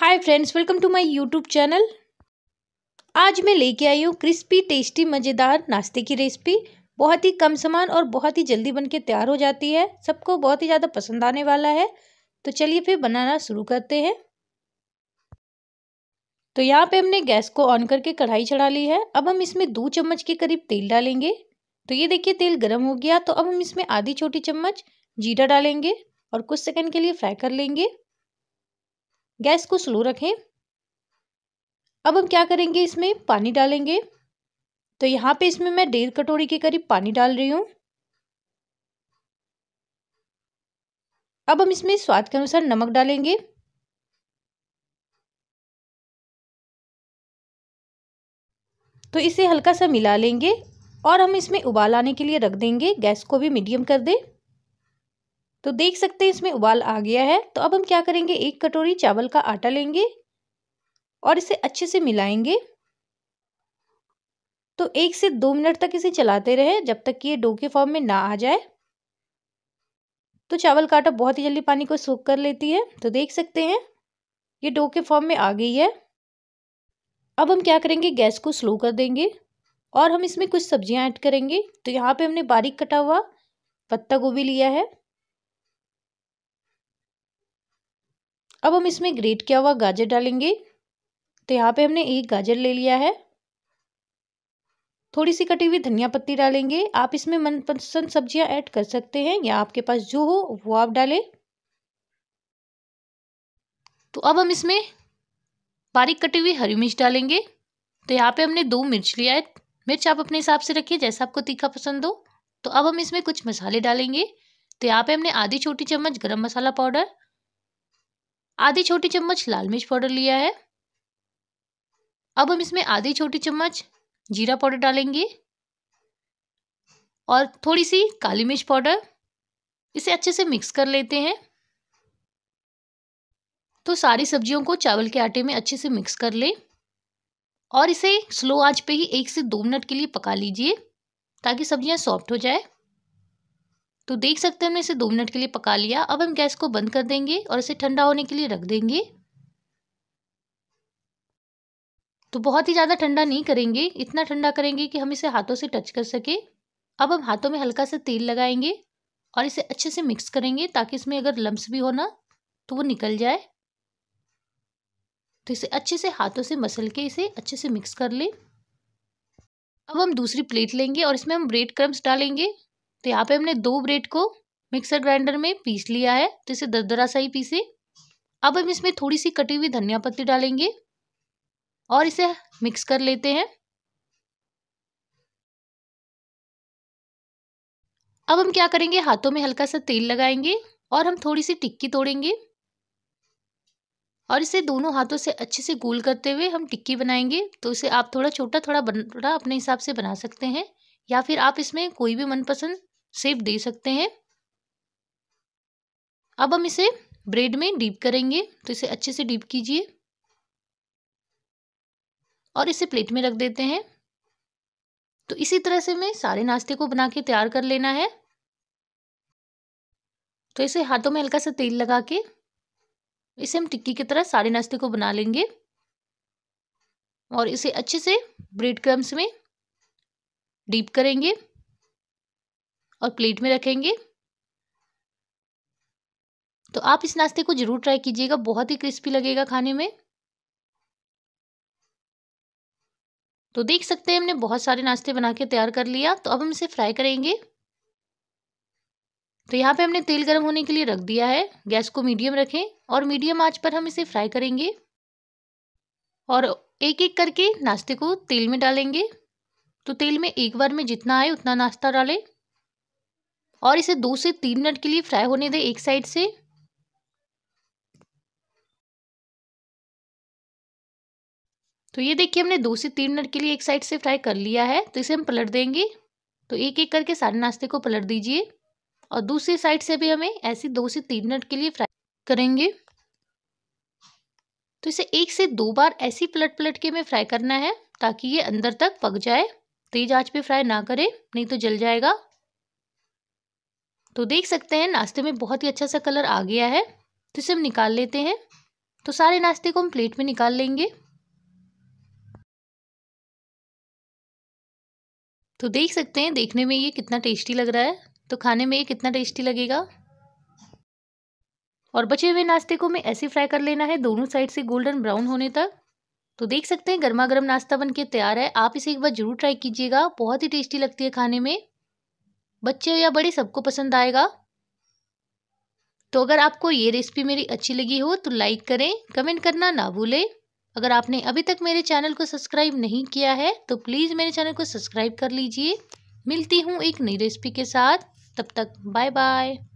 hi friends welcome to my YouTube channel आज मैं लेके आई हूँ क्रिस्पी टेस्टी मज़ेदार नाश्ते की रेसिपी बहुत ही कम सामान और बहुत ही जल्दी बनके तैयार हो जाती है सबको बहुत ही ज़्यादा पसंद आने वाला है तो चलिए फिर बनाना शुरू करते हैं तो यहाँ पे हमने गैस को ऑन करके कढ़ाई चढ़ा ली है अब हम इसमें दो चम्मच के करीब तेल डालेंगे तो ये देखिए तेल गर्म हो गया तो अब हम इसमें आधी छोटी चम्मच जीरा डालेंगे और कुछ सेकंड के लिए फ्राई कर लेंगे गैस को स्लो रखें अब हम क्या करेंगे इसमें पानी डालेंगे तो यहाँ पे इसमें मैं डेढ़ कटोरी के करीब पानी डाल रही हूँ अब हम इसमें स्वाद के अनुसार नमक डालेंगे तो इसे हल्का सा मिला लेंगे और हम इसमें उबाल आने के लिए रख देंगे गैस को भी मीडियम कर दें तो देख सकते हैं इसमें उबाल आ गया है तो अब हम क्या करेंगे एक कटोरी चावल का आटा लेंगे और इसे अच्छे से मिलाएंगे तो एक से दो मिनट तक इसे चलाते रहे जब तक कि ये डो के फॉर्म में ना आ जाए तो चावल का आटा बहुत ही जल्दी पानी को सूख कर लेती है तो देख सकते हैं ये डो के फॉर्म में आ गई है अब हम क्या करेंगे गैस को स्लो कर देंगे और हम इसमें कुछ सब्जियां ऐड करेंगे तो यहाँ पे हमने बारीक कटा हुआ पत्ता गोभी लिया है अब हम इसमें ग्रेट किया हुआ गाजर डालेंगे तो यहाँ पे हमने एक गाजर ले लिया है थोड़ी सी कटी हुई धनिया पत्ती डालेंगे आप इसमें मनपसंद सब्जियां ऐड कर सकते हैं या आपके पास जो हो वो आप डालें तो अब हम इसमें बारीक कटी हुई हरी मिर्च डालेंगे तो यहाँ पे हमने दो मिर्च लिया है मिर्च आप अपने हिसाब से रखिए जैसा आपको तीखा पसंद हो तो अब हम इसमें कुछ मसाले डालेंगे तो यहाँ पे हमने आधी छोटी चम्मच गरम मसाला पाउडर आधी छोटी चम्मच लाल मिर्च पाउडर लिया है अब हम इसमें आधी छोटी चम्मच जीरा पाउडर डालेंगे और थोड़ी सी काली मिर्च पाउडर इसे अच्छे से मिक्स कर लेते हैं तो सारी सब्जियों को चावल के आटे में अच्छे से मिक्स कर लें और इसे स्लो आंच पे ही एक से दो मिनट के लिए पका लीजिए ताकि सब्जियां सॉफ्ट हो जाए तो देख सकते हैं हमने इसे दो मिनट के लिए पका लिया अब हम गैस को बंद कर देंगे और इसे ठंडा होने के लिए रख देंगे तो बहुत ही ज़्यादा ठंडा नहीं करेंगे इतना ठंडा करेंगे कि हम इसे हाथों से टच कर सके अब हम हाथों में हल्का सा तेल लगाएंगे और इसे अच्छे से मिक्स करेंगे ताकि इसमें अगर लम्स भी हो ना तो वो निकल जाए तो इसे अच्छे से हाथों से मसल के इसे अच्छे से मिक्स कर लें अब हम दूसरी प्लेट लेंगे और इसमें हम ब्रेड क्रम्स डालेंगे तो यहाँ पे हमने दो ब्रेड को मिक्सर ग्राइंडर में पीस लिया है तो इसे दरदरा सा ही पीसे अब हम इसमें थोड़ी सी कटी हुई धनिया पत्ती डालेंगे और इसे मिक्स कर लेते हैं अब हम क्या करेंगे हाथों में हल्का सा तेल लगाएंगे और हम थोड़ी सी टिक्की तोड़ेंगे और इसे दोनों हाथों से अच्छे से गोल करते हुए हम टिक्की बनाएंगे तो इसे आप थोड़ा छोटा थोड़ा बड़ा अपने हिसाब से बना सकते हैं या फिर आप इसमें कोई भी मनपसंद शेप दे सकते हैं अब हम इसे ब्रेड में डीप करेंगे तो इसे अच्छे से डीप कीजिए और इसे प्लेट में रख देते हैं तो इसी तरह से हमें सारे नाश्ते को बना के तैयार कर लेना है तो इसे हाथों में हल्का सा तेल लगा के इसे हम टिक्की की तरह सारे नाश्ते को बना लेंगे और इसे अच्छे से ब्रेड क्रम्स में डीप करेंगे और प्लेट में रखेंगे तो आप इस नाश्ते को ज़रूर ट्राई कीजिएगा बहुत ही क्रिस्पी लगेगा खाने में तो देख सकते हैं हमने बहुत सारे नाश्ते बना के तैयार कर लिया तो अब हम इसे फ्राई करेंगे तो यहाँ पे हमने तेल गर्म होने के लिए रख दिया है गैस को मीडियम रखें और मीडियम आंच पर हम इसे फ्राई करेंगे और एक एक करके नाश्ते को तेल में डालेंगे तो तेल में एक बार में जितना आए उतना नाश्ता डालें और इसे दो से तीन मिनट के लिए फ्राई होने दें एक साइड से तो ये देखिए हमने दो से तीन मिनट के लिए एक साइड से फ्राई कर लिया है तो इसे हम पलट देंगे तो एक एक करके सारे नाश्ते को पलट दीजिए और दूसरी साइड से भी हमें ऐसे दो से तीन मिनट के लिए फ्राई करेंगे तो इसे एक से दो बार ऐसी पलट पलट के हमें फ्राई करना है ताकि ये अंदर तक पक जाए तेज आंच पे फ्राई ना करें नहीं तो जल जाएगा तो देख सकते हैं नाश्ते में बहुत ही अच्छा सा कलर आ गया है तो इसे हम निकाल लेते हैं तो सारे नाश्ते को हम प्लेट में निकाल लेंगे तो देख सकते हैं देखने में ये कितना टेस्टी लग रहा है तो खाने में ये कितना टेस्टी लगेगा और बचे हुए नाश्ते को हमें ऐसे फ्राई कर लेना है दोनों साइड से गोल्डन ब्राउन होने तक तो देख सकते हैं गर्मा गर्म नाश्ता बनके तैयार है आप इसे एक बार जरूर ट्राई कीजिएगा बहुत ही टेस्टी लगती है खाने में बच्चे या बड़े सबको पसंद आएगा तो अगर आपको ये रेसिपी मेरी अच्छी लगी हो तो लाइक करें कमेंट करना ना भूलें अगर आपने अभी तक मेरे चैनल को सब्सक्राइब नहीं किया है तो प्लीज़ मेरे चैनल को सब्सक्राइब कर लीजिए मिलती हूँ एक नई रेसिपी के साथ तब तक बाय बाय